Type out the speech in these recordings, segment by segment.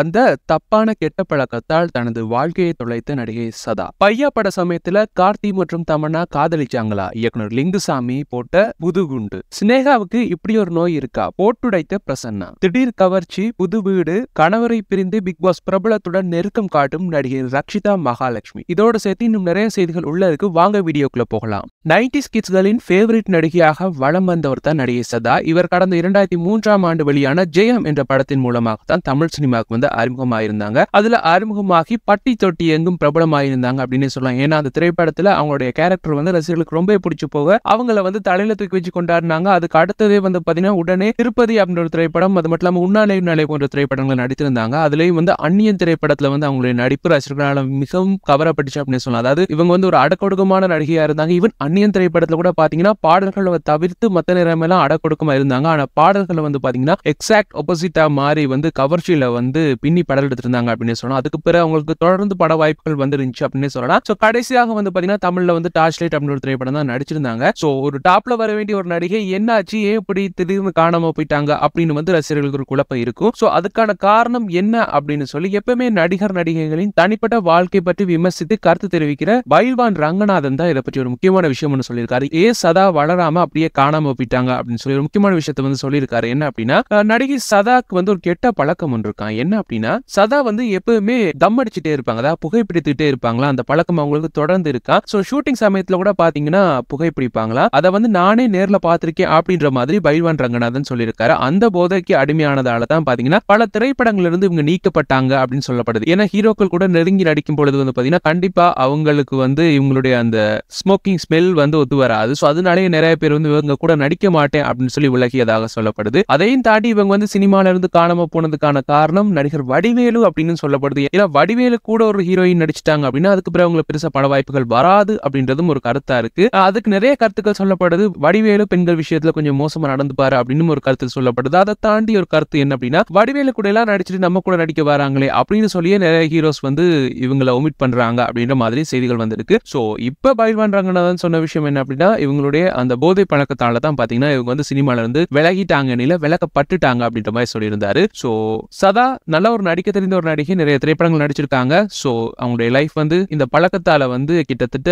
அந்த தப்பான கெட்ட பழக்கத்தால் தனது வாழ்க்கையை தொலைத்த நடிகை சதா பையா பட சமயத்துல கார்த்தி மற்றும் தமன்னா காதலிச்சாங்களா இயக்குனர் லிங்குசாமி போட்ட புதுகுண்டு சினேகாவுக்கு இப்படி ஒரு நோய் இருக்கா போட்டுடைத்த பிரசன்னா திடீர் கவர்ச்சி புது வீடு கணவரை பிரிந்து பிக் பாஸ் பிரபலத்துடன் நெருக்கம் காட்டும் நடிகை ரக்ஷிதா மகாலட்சுமி இதோட சேர்த்து இன்னும் நிறைய செய்திகள் உள்ள இருக்கு வாங்க வீடியோக்குள்ள போகலாம் நைன்டிஸ் கிட்ஸ்களின் ஃபேவரட் நடிகையாக வளம் வந்தவர் தான் நடிகை சதா இவர் கடந்த இரண்டாயிரத்தி மூன்றாம் ஆண்டு வெளியான ஜெயம் என்ற படத்தின் மூலமாக தான் தமிழ் சினிமாவுக்கு வந்து வந்து அறிமுகமாயிருந்தாங்க அதுல அறிமுகமாகி பட்டி தொட்டி எங்கும் பிரபலமாயிருந்தாங்க அப்படின்னு சொல்லலாம் ஏன்னா அந்த திரைப்படத்துல அவங்களுடைய கேரக்டர் வந்து ரசிகர்களுக்கு ரொம்ப பிடிச்சு போக அவங்களை வந்து தலையில தூக்கி வச்சு கொண்டாடினாங்க அதுக்கு அடுத்ததே வந்து பாத்தீங்கன்னா உடனே திருப்பதி அப்படின்ற ஒரு திரைப்படம் அது மட்டும் இல்லாம உன்னாலே உன்னாலே போன்ற திரைப்படங்களை நடித்திருந்தாங்க அதுலயும் வந்து அந்நியன் திரைப்படத்துல வந்து அவங்களுடைய நடிப்பு ரசிகர்களால் மிகவும் கவரப்பட்டுச்சு அப்படின்னு சொல்லலாம் அதாவது இவங்க வந்து ஒரு அடக்கொடுக்கமான நடிகையா இருந்தாங்க ஈவன் அந்நியன் திரைப்படத்துல கூட பாத்தீங்கன்னா பாடல்களை தவிர்த்து மத்த நேரமெல்லாம் அடக்கொடுக்கமா இருந்தாங்க ஆனா பாடல்களை வந்து பாத்தீங்கன்னா எக்ஸாக்ட் ஆப்போசிட்டா மாறி வந்து கவர்ச்சியில வந்து பின்னி படல் எடுத்திருந்தாங்க அப்படின்னு சொன்னா அதுக்கு பிறகு அவங்களுக்கு தொடர்ந்து பட வாய்ப்புகள் வந்துருந்துச்சு அப்படின்னு சொல்லலாம் ஸோ கடைசியாக வந்து பாத்தீங்கன்னா தமிழ்ல வந்து டார்ச் லைட் அப்படின்ற ஒரு திரைப்படம் தான் நடிச்சிருந்தாங்க சோ ஒரு டாப்ல வர வேண்டிய ஒரு நடிகை என்னாச்சு ஏன் இப்படி திடீர்னு காணாம போயிட்டாங்க அப்படின்னு வந்து ரசிகர்களுக்கு ஒரு குழப்பம் இருக்கும் சோ அதுக்கான காரணம் என்ன அப்படின்னு சொல்லி எப்பவுமே நடிகர் நடிகைகளின் தனிப்பட்ட வாழ்க்கை பற்றி விமர்சித்து கருத்து தெரிவிக்கிற பைல்வான் ரங்கநாதன் தான் இதை பற்றி ஒரு முக்கியமான விஷயம் ஒன்று சொல்லியிருக்காரு ஏ சதா வளராம அப்படியே காணாம போயிட்டாங்க அப்படின்னு சொல்லி ஒரு முக்கியமான விஷயத்த வந்து சொல்லியிருக்காரு என்ன அப்படின்னா நடிகை சதாக்கு வந்து ஒரு கெட்ட பழக்கம் ஒன்று இருக்கான் என்ன அப்படின்னா சதா வந்து எப்பவுமே தம் அடிச்சுட்டே இருப்பாங்க அதாவது புகைப்பிடித்துட்டே இருப்பாங்களா அந்த பழக்கம் அவங்களுக்கு தொடர்ந்து இருக்கா சோ ஷூட்டிங் சமயத்துல கூட பாத்தீங்கன்னா புகைப்பிடிப்பாங்களா அதை வந்து நானே நேர்ல பாத்திருக்கேன் அப்படின்ற மாதிரி பைல்வான் ரங்கநாதன் சொல்லியிருக்காரு அந்த போதைக்கு அடிமையானதால தான் பாத்தீங்கன்னா பல திரைப்படங்கள்ல இருந்து இவங்க நீக்கப்பட்டாங்க அப்படின்னு சொல்லப்படுது ஏன்னா ஹீரோக்கள் கூட நெருங்கி நடிக்கும் பொழுது வந்து பாத்தீங்கன்னா கண்டிப்பா அவங்களுக்கு வந்து இவங்களுடைய அந்த ஸ்மோக்கிங் ஸ்மெல் வந்து ஒத்து வராது சோ அதனாலேயே நிறைய பேர் வந்து இவங்க கூட நடிக்க மாட்டேன் அப்படின்னு சொல்லி விலகியதாக சொல்லப்படுது அதையும் தாண்டி இவங்க வந்து சினிமால இருந்து காணாம போனதுக்கான காரணம் நடிகர் வடிவேலு அப்படின்னு சொல்லப்படுது ஏன்னா வடிவேலு கூட ஒரு ஹீரோயின் நடிச்சிட்டாங்க அப்படின்னா அதுக்கு பிறகு அவங்களுக்கு பெருசா பட வாய்ப்புகள் வராது அப்படின்றதும் ஒரு கருத்தா இருக்கு அதுக்கு நிறைய கருத்துக்கள் சொல்லப்படுது வடிவேலு பெண்கள் விஷயத்துல கொஞ்சம் மோசமா நடந்துப்பாரு அப்படின்னு ஒரு கருத்து சொல்லப்படுது அதை தாண்டி ஒரு கருத்து என்ன அப்படின்னா வடிவேலு கூட எல்லாம் நடிச்சிட்டு நம்ம கூட நடிக்க வராங்களே அப்படின்னு சொல்லியே நிறைய ஹீரோஸ் வந்து இவங்களை ஒமிட் பண்றாங்க அப்படின்ற மாதிரி செய்திகள் வந்திருக்கு சோ இப்ப பயில் ரங்கநாதன் சொன்ன விஷயம் என்ன அப்படின்னா இவங்களுடைய அந்த போதை பழக்கத்தால தான் பாத்தீங்கன்னா இவங்க வந்து சினிமால இருந்து விலகிட்டாங்க நில விலக்கப்பட்டுட்டாங்க அப்படின்ற மாதிரி சொல்லியிருந்தாரு சோ சதா நல்ல ஒரு நடிக்க தெரிந்த ஒரு நடிகை நிறைய திரைப்படங்கள் நடிச்சிருக்காங்க ஸோ அவங்களுடைய லைஃப் வந்து இந்த பழக்கத்தால வந்து கிட்டத்தட்ட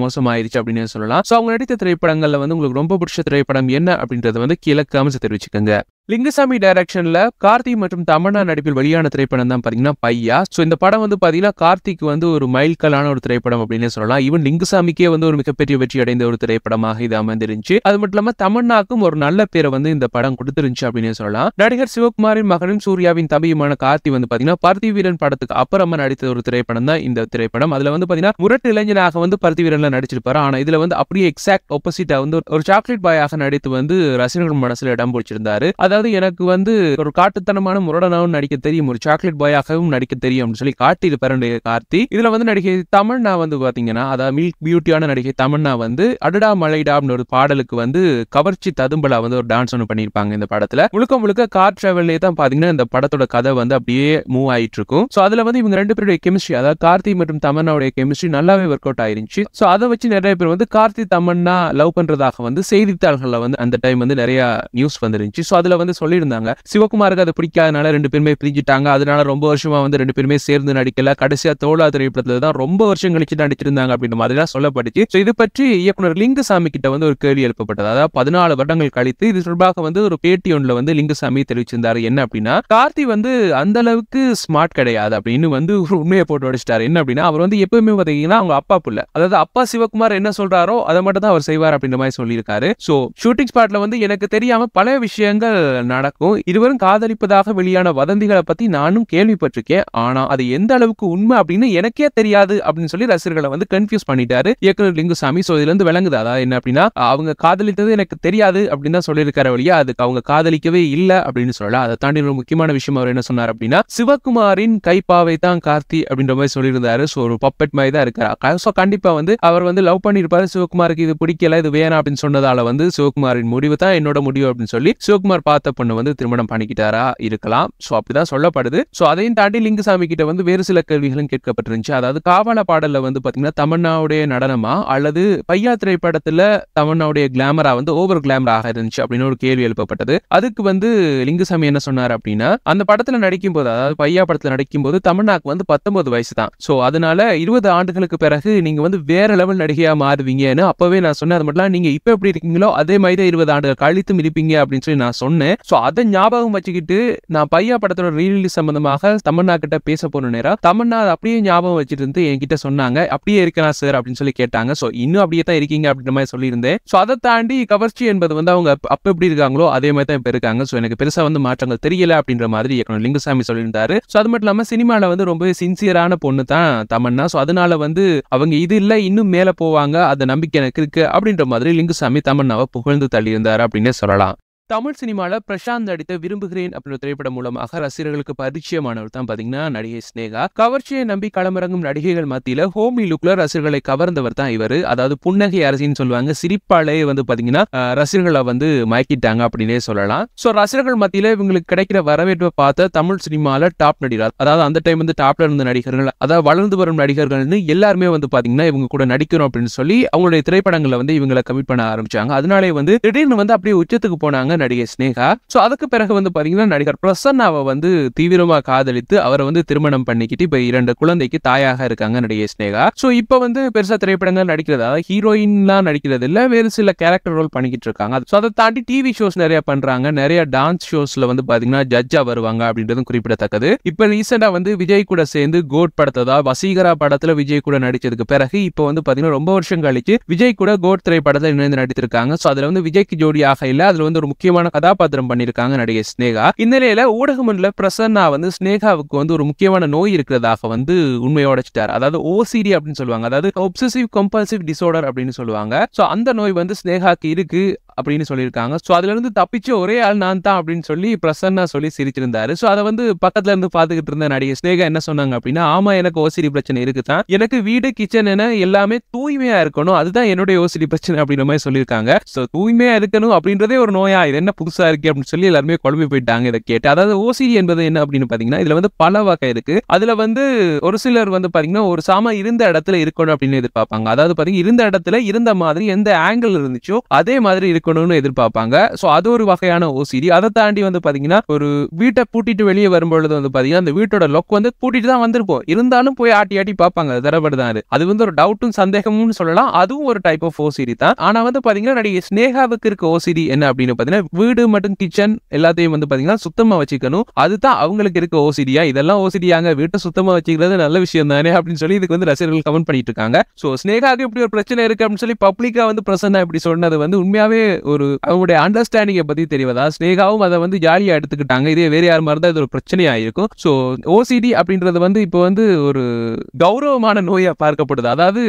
மோசமாயிருச்சு அப்படின்னு சொல்லலாம் ஸோ அவங்க நடித்த திரைப்படங்கள்ல வந்து உங்களுக்கு ரொம்ப பிடிச்ச திரைப்படம் என்ன அப்படின்றத வந்து கீழே கமிச்சு தெரிவிச்சுக்கோங்க லிங்கசாமி டைரக்ஷன்ல கார்த்தி மற்றும் தமன்னா நடிப்பில் வெளியான திரைப்படம் தான் பாத்தீங்கன்னா பையா ஸோ இந்த படம் வந்து பாத்தீங்கன்னா கார்த்திக் வந்து ஒரு மைல்கலான ஒரு திரைப்படம் அப்படின்னு சொல்லலாம் ஈவன் லிங்குசாமிக்கே வந்து ஒரு மிகப்பெரிய வெற்றி அடைந்த ஒரு திரைப்படமாக இது அமைந்திருந்துச்சு அது மட்டும் இல்லாம தமன்னாக்கும் ஒரு நல்ல பேரை வந்து இந்த படம் கொடுத்துருந்துச்சு அப்படின்னு சொல்லலாம் நடிகர் சிவகுமாரின் மகனும் சூர்யாவின் தம்பியுமான கார்த்தி வந்து பாத்தீங்கன்னா பருத்தி வீரன் படத்துக்கு அப்புறமா நடித்த ஒரு திரைப்படம் தான் இந்த திரைப்படம் அதுல வந்து பாத்தீங்கன்னா முரட்டு இளைஞனாக வந்து பருத்தி வீரன்ல நடிச்சிருப்பாரு ஆனா இதுல வந்து அப்படியே எக்ஸாக்ட் ஆப்போசிட்டா வந்து ஒரு சாக்லேட் பாயாக நடித்து வந்து ரசிகர்கள் மனசுல இடம் பிடிச்சிருந்தாரு அதாவது அதாவது எனக்கு வந்து ஒரு காட்டுத்தனமான முரடனாகவும் நடிக்க தெரியும் ஒரு சாக்லேட் பாயாகவும் நடிக்க தெரியும் அப்படின்னு சொல்லி காட்டியிருப்பாரு கார்த்தி இதுல வந்து நடிகை தமிழ்னா வந்து பாத்தீங்கன்னா அதாவது மில்க் பியூட்டியான நடிகை தமிழ்னா வந்து அடுடா மலைடா ஒரு பாடலுக்கு வந்து கவர்ச்சி ததும்பலா வந்து ஒரு டான்ஸ் ஒன்று பண்ணியிருப்பாங்க இந்த படத்துல முழுக்க முழுக்க கார் டிராவல்லே தான் பாத்தீங்கன்னா இந்த படத்தோட கதை வந்து அப்படியே மூவ் ஆயிட்டு இருக்கும் ஸோ அதுல வந்து இவங்க ரெண்டு பேருடைய கெமிஸ்ட்ரி அதாவது கார்த்தி மற்றும் தமன்னாவுடைய கெமிஸ்ட்ரி நல்லாவே ஒர்க் அவுட் ஆயிருந்துச்சு ஸோ அதை வச்சு நிறைய பேர் வந்து கார்த்தி தமன்னா லவ் பண்றதாக வந்து செய்தித்தாள்களில் வந்து அந்த டைம் வந்து நிறைய நியூஸ் வந்துருந்துச்சு ஸோ அதுல வந்து வந்து சொல்லியிருந்தாங்க சிவகுமாருக்கு அதை பிடிக்காதனால ரெண்டு பேருமே பிரிஞ்சுட்டாங்க அதனால ரொம்ப வருஷமா வந்து ரெண்டு பேருமே சேர்ந்து நடிக்கல கடைசியா தோழா திரைப்படத்துல தான் ரொம்ப வருஷம் கழிச்சு நடிச்சிருந்தாங்க அப்படின்ற மாதிரிலாம் சொல்லப்பட்டுச்சு ஸோ இது பற்றி இயக்குனர் லிங்கசாமி கிட்ட வந்து ஒரு கேள்வி எழுப்பப்பட்டது அதாவது பதினாலு வருடங்கள் கழித்து இது தொடர்பாக வந்து ஒரு பேட்டி ஒன்றில் வந்து லிங்கசாமி தெரிவிச்சிருந்தாரு என்ன அப்படின்னா கார்த்தி வந்து அந்த அளவுக்கு ஸ்மார்ட் கிடையாது அப்படின்னு வந்து உண்மையை போட்டு அடிச்சிட்டாரு என்ன அப்படின்னா அவர் வந்து எப்பவுமே பார்த்தீங்கன்னா அவங்க அப்பா புள்ள அதாவது அப்பா சிவகுமார் என்ன சொல்றாரோ அதை மட்டும் தான் அவர் செய்வார் அப்படின்ற மாதிரி சொல்லியிருக்காரு ஸோ ஷூட்டிங் ஸ்பாட்ல வந்து எனக்கு தெரியாம பல விஷயங்கள் நடக்கும் இருவரும் காதலிப்பதாக வெளியான வதந்திகளை பத்தி நானும் கேள்விப்பட்டிருக்கேன் ஆனா அது எந்த அளவுக்கு உண்மை அப்படின்னு எனக்கே தெரியாது அப்படின்னு சொல்லி ரசிகர்களை வந்து கன்ஃபியூஸ் பண்ணிட்டாரு இயக்குனர் லிங்குசாமி சோ இதுல இருந்து விளங்குது அதாவது என்ன அப்படின்னா அவங்க காதலித்தது எனக்கு தெரியாது அப்படின்னு தான் சொல்லியிருக்கிற வழியா அதுக்கு அவங்க காதலிக்கவே இல்ல அப்படின்னு சொல்லலாம் அதை தாண்டி ஒரு முக்கியமான விஷயம் அவர் என்ன சொன்னார் அப்படின்னா சிவகுமாரின் கைப்பாவை தான் கார்த்தி அப்படின்ற மாதிரி சொல்லியிருந்தாரு சோ ஒரு பப்பெட் மாதிரி தான் இருக்கிறார் சோ கண்டிப்பா வந்து அவர் வந்து லவ் பண்ணிருப்பாரு சிவகுமாருக்கு இது பிடிக்கல இது வேணாம் அப்படின்னு சொன்னதால வந்து சிவகுமாரின் முடிவு தான் என்னோட முடிவு அப்படின்னு சொல்லி சிவகுமார் பார்த்த பொண்ணு வந்து திருமணம் பண்ணிக்கிட்டாரா இருக்கலாம் ஸோ அப்படிதான் சொல்லப்படுது ஸோ அதையும் தாண்டி லிங்குசாமி கிட்ட வந்து வேறு சில கேள்விகளும் கேட்கப்பட்டிருந்துச்சு அதாவது காவல பாடல்ல வந்து பார்த்தீங்கன்னா தமன்னாவுடைய நடனமா அல்லது பையா திரைப்படத்துல தமன்னாவுடைய கிளாமரா வந்து ஓவர் கிளாமராக இருந்துச்சு அப்படின்னு ஒரு கேள்வி எழுப்பப்பட்டது அதுக்கு வந்து லிங்குசாமி என்ன சொன்னார் அப்படின்னா அந்த படத்துல நடிக்கும் போது அதாவது பையா படத்துல நடிக்கும் போது தமிழ்நாக்கு வந்து பத்தொன்பது வயசு தான் ஸோ அதனால இருபது ஆண்டுகளுக்கு பிறகு நீங்க வந்து வேற லெவல் நடிகையா மாறுவீங்கன்னு அப்பவே நான் சொன்னேன் அது மட்டும் நீங்க இப்ப எப்படி இருக்கீங்களோ அதே மாதிரி தான் இருபது ஆண்டுகள் கழித்தும் இருப்பீங்க அப்படின்னு சொல்லி நான் சொன்னேன் சொன்னேன் ஸோ அதை ஞாபகம் வச்சுக்கிட்டு நான் பையா படத்தோட ரீலீஸ் சம்பந்தமாக தமன்னா கிட்ட பேச போன நேரம் தமன்னா அதை அப்படியே ஞாபகம் வச்சுட்டு இருந்து என்கிட்ட சொன்னாங்க அப்படியே இருக்கலாம் சார் அப்படின்னு சொல்லி கேட்டாங்க ஸோ இன்னும் அப்படியே தான் இருக்கீங்க அப்படின்ற மாதிரி சொல்லியிருந்தேன் ஸோ அதை தாண்டி கவர்ச்சி என்பது வந்து அவங்க அப்ப எப்படி இருக்காங்களோ அதே மாதிரி தான் இப்போ இருக்காங்க ஸோ எனக்கு பெருசாக வந்து மாற்றங்கள் தெரியல அப்படின்ற மாதிரி இயக்குனர் லிங்குசாமி சொல்லியிருந்தாரு ஸோ அது மட்டும் இல்லாமல் சினிமாவில் வந்து ரொம்ப சின்சியரான பொண்ணு தான் தமன்னா ஸோ அதனால வந்து அவங்க இது இல்லை இன்னும் மேலே போவாங்க அந்த நம்பிக்கை எனக்கு இருக்கு அப்படின்ற மாதிரி லிங்குசாமி தமன்னாவை புகழ்ந்து தள்ளியிருந்தார் அப்படின்னு சொல்லலாம் தமிழ் சினிமாவில் பிரசாந்த் நடித்த விரும்புகிறேன் அப்படின்ற திரைப்படம் மூலமாக ரசிகர்களுக்கு பரிச்சயமானவர் தான் பார்த்தீங்கன்னா நடிகை ஸ்னேகா கவர்ச்சியை நம்பி களமிறங்கும் நடிகைகள் மத்தியில் ஹோமி லுக்ல ரசிகர்களை கவர்ந்தவர் தான் இவர் அதாவது புன்னகை அரசின்னு சொல்லுவாங்க சிரிப்பாலே வந்து பார்த்தீங்கன்னா ரசிகர்களை வந்து மயக்கிட்டாங்க அப்படின்னே சொல்லலாம் ஸோ ரசிகர்கள் மத்தியில் இவங்களுக்கு கிடைக்கிற வரவேற்பை பார்த்த தமிழ் சினிமாவில் டாப் நடிகர் அதாவது அந்த டைம் வந்து டாப்ல இருந்த நடிகர்கள் அதாவது வளர்ந்து வரும் நடிகர்கள்னு எல்லாருமே வந்து பார்த்தீங்கன்னா இவங்க கூட நடிக்கணும் அப்படின்னு சொல்லி அவங்களுடைய திரைப்படங்களை வந்து இவங்களை கமிட் பண்ண ஆரம்பிச்சாங்க அதனாலே வந்து திடீர்னு வந்து அப்படியே உச்சத்துக்கு போனாங்க நடிகை ஸ்னேகா ஸோ அதுக்கு பிறகு வந்து பாத்தீங்கன்னா நடிகர் பிரசன்னாவை வந்து தீவிரமா காதலித்து அவரை வந்து திருமணம் பண்ணிக்கிட்டு இப்போ இரண்டு குழந்தைக்கு தாயாக இருக்காங்க நடிகை ஸ்னேகா ஸோ இப்போ வந்து பெருசா திரைப்படங்கள் நடிக்கிறதா ஹீரோயின்லாம் நடிக்கிறது இல்லை வேறு சில கேரக்டர் ரோல் பண்ணிக்கிட்டு இருக்காங்க ஸோ அதை தாண்டி டிவி ஷோஸ் நிறைய பண்றாங்க நிறைய டான்ஸ் ஷோஸ்ல வந்து பாத்தீங்கன்னா ஜட்ஜா வருவாங்க அப்படின்றதும் குறிப்பிடத்தக்கது இப்போ ரீசெண்டா வந்து விஜய் கூட சேர்ந்து கோட் படத்ததா வசீகரா படத்துல விஜய் கூட நடிச்சதுக்கு பிறகு இப்போ வந்து பாத்தீங்கன்னா ரொம்ப வருஷம் கழிச்சு விஜய் கூட கோட் திரைப்படத்தில் இணைந்து நடித்திருக்காங்க ஸோ அதுல வந்து விஜய்க்கு ஜோடியாக இல்லை அதுல வந்து ஒரு முக்கிய முக்கியமான கதாபாத்திரம் பண்ணிருக்காங்க நடிகை ஸ்னேகா இந்நிலையில ஊடகமன்ல பிரசன்னா வந்து ஸ்னேகாவுக்கு வந்து ஒரு முக்கியமான நோய் இருக்கிறதாக வந்து உண்மையை உடைச்சிட்டாரு அதாவது ஓசிடி அப்படின்னு சொல்லுவாங்க அதாவது ஒப்சசிவ் கம்பல்சிவ் டிசார்டர் அப்படின்னு சொல்லுவாங்க சோ அந்த நோய் வந்து ஸ்னேகாக்கு இருக்கு அப்படின்னு சொல்லியிருக்காங்க ஸோ அதுலேருந்து தப்பிச்ச ஒரே ஆள் நான் தான் அப்படின்னு சொல்லி பிரசன்னா சொல்லி சிரிச்சிருந்தாரு ஸோ அதை வந்து பக்கத்துல இருந்து பார்த்துக்கிட்டு இருந்த நடிகை ஸ்னேகா என்ன சொன்னாங்க அப்படின்னா ஆமா எனக்கு ஓசிடி பிரச்சனை இருக்குதான் எனக்கு வீடு கிச்சன் என எல்லாமே தூய்மையா இருக்கணும் அதுதான் என்னுடைய ஓசிடி பிரச்சனை அப்படின்ற மாதிரி சொல்லியிருக்காங்க ஸோ தூய்மையா இருக்கணும் அப்படின்றதே ஒரு நோயா இது என்ன புதுசா இருக்கு அப்படின்னு சொல்லி எல்லாருமே குழம்பு போயிட்டாங்க இதை கேட்டு அதாவது ஓசிடி என்பது என்ன அப்படின்னு பாத்தீங்கன்னா இதுல வந்து பல வகை இருக்கு அதுல வந்து ஒரு சிலர் வந்து பாத்தீங்கன்னா ஒரு சாமா இருந்த இடத்துல இருக்கணும் அப்படின்னு எதிர்பார்ப்பாங்க அதாவது பாத்தீங்கன்னா இருந்த இடத்துல இருந்த மாதிரி எந்த ஆங்கிள் இருந்துச்சோ அதே மாதிரி இருக்கும் இருக்கணும்னு எதிர்பார்ப்பாங்க ஸோ அது ஒரு வகையான ஓசிடி அதை தாண்டி வந்து பார்த்தீங்கன்னா ஒரு வீட்டை பூட்டிட்டு வெளியே வரும்பொழுது வந்து பார்த்தீங்கன்னா அந்த வீட்டோட லொக் வந்து பூட்டிட்டு தான் வந்திருப்போம் இருந்தாலும் போய் ஆட்டி ஆட்டி பார்ப்பாங்க தரப்படி அது அது வந்து ஒரு டவுட்டும் சந்தேகமும் சொல்லலாம் அதுவும் ஒரு டைப் ஆஃப் ஓசிடி தான் ஆனால் வந்து பார்த்தீங்கன்னா நடிகை ஸ்னேகாவுக்கு இருக்க ஓசிடி என்ன அப்படின்னு பார்த்தீங்கன்னா வீடு மற்றும் கிச்சன் எல்லாத்தையும் வந்து பார்த்தீங்கன்னா சுத்தமாக வச்சுக்கணும் அதுதான் அவங்களுக்கு இருக்க ஓசிடியா இதெல்லாம் ஓசிடியாங்க வீட்டை சுத்தமாக வச்சுக்கிறது நல்ல விஷயம் தானே அப்படின்னு சொல்லி இதுக்கு வந்து ரசிகர்கள் கமெண்ட் பண்ணிட்டு இருக்காங்க ஸோ ஸ்னேகாவுக்கு இப்படி ஒரு பிரச்சனை இருக்கு அப்படின்னு சொல்லி பப்ளிக்காக வந்து பிரசன்னா இப்படி சொன்னது வந்து உண்மையாவே ஒரு அவங்களுடைய அண்டர்ஸ்டாண்டிங்கை பத்தி தெரிவதா ஸ்னேகாவும் அதை வந்து ஜாலியா எடுத்துக்கிட்டாங்க இதே வேற யார் மாதிரி தான் இது ஒரு பிரச்சனையா இருக்கும் ஸோ ஓசிடி அப்படின்றது வந்து இப்போ வந்து ஒரு கௌரவமான நோயா பார்க்கப்படுது அதாவது